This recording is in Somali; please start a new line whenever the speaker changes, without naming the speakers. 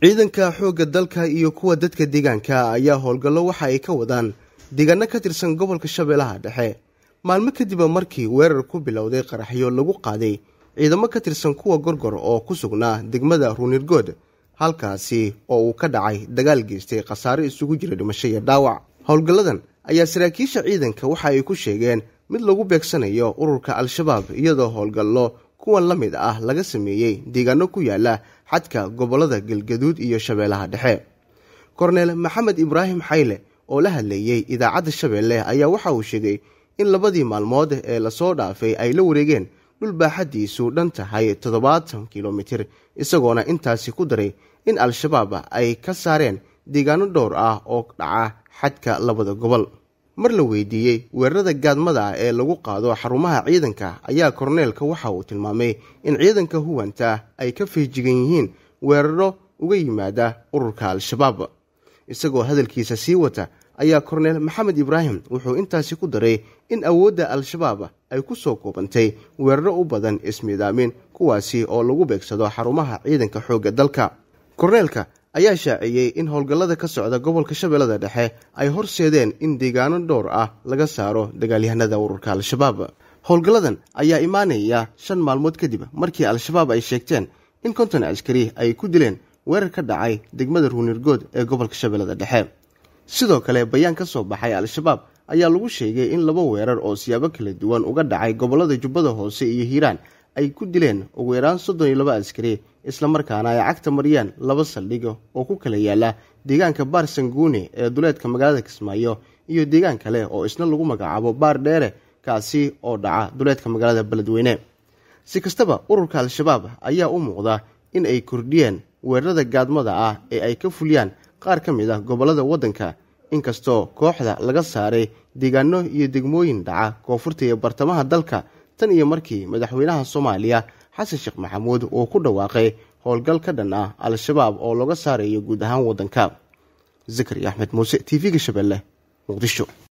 ciidanka xoogga dalka iyo kuwa dadka deegaanka ayaa howlgallo waxa ay ka wadaan deegaano ka tirsan gobolka shabeellaha dhexe maalmo kadiba markii weerar ku bilowday qaraxyo lagu qaaday ciidamo ka tirsan kuwa gorgor oo ku sugnaa degmada ruunirgood halkaasi oo uu ka dhacay dagaal geystay khasaare isugu jira dhimasho iyo dhaawac howlgalladan ayaa saraakiisha ciidanka waxa ay ku sheegeen mid lagu beegsanayo ururka al-shabaab iyadoo howlgallo kuwa la mid ah laga sameeyey deegaano ku yaala xadka gobollada galgaduud iyo shabeellaha dhexe korneel maxamed ibraahim xayle oo la hadleeyey idaacadda shabeelle ayaa waxa uu sheegay in labadii maalmood ee lasoo dhaafay ay la wareegeen dhul baaxaddiisu dhan tahay toddobaatan kilomitir isagoona intaasi ku daray in al-shabaab ay ka saareen deegaano dhowr ah oo dhaca xadka labada gobol mar la weydiiyey weerarada gaadmada ah ee lagu qaado xarumaha ciidanka ayaa korneelka waxa uu tilmaamay in ciidanka huwanta ay ka feejigan yihiin weeraro uga yimaada ururka al-shabaab isagoo hadalkiisa sii wata ayaa korneel maxamed ibraahim wuxuu intaasi ku daray in awoodda al-shabaab ay ku soo koobantay weeraro u badan ismiidaamin kuwaasi oo lagu beegsado xarumaha ciidanka xoogga dalka korneelka ayaa shaaciyey in howlgallada ka socda gobolka shabeellada dhexe ay horseedeen in deegaano dhowr ah laga saaro dagaalyahanada ururka al-shabaab howlgalladan ayaa imaanaya shan maalmood kadib markii al-shabaab ay sheegteen in konton askari ay ku dileen weerar ka dhacay degmada ruunirgood ee gobolka shabeellada dhexe sidoo kale bayaan ka soo baxay al-shabaab ayaa lagu sheegay in laba weerar oo siyaabo kala duwan uga dhacay gobollada jubbada hoose iyo hiiraan ay ku dileen ugu yaraan soddon iyo laba askari islamarkaana ay cagta mariyeen laba saldhigo oo ku kala yaala deegaanka baar sanguune ee duleedka magaalada kismaayo iyo deegaan kale oo isna lagu magacaabo baar dheere kaasi oo dhaca duleedka magaalada beledweyne si kastaba ururka al-shabaab ayaa u muuqda in ay kordhiyeen weerarada gaadmada ah ee ay ka fuliyaan qaar ka mid ah gobollada waddanka inkastoo kooxda laga saaray deegaano iyo degmooyin dhaca koonfurta iyo bartamaha dalka tan iyo markii madaxweynaha soomaaliya xasan sheekh maxamuud uu ku dhawaaqay howlgal ka dhan ah al-shabaab oo laga saarayo guud ahaan waddanka zakariya axmed muuse t v-ga shabeelle muqdisho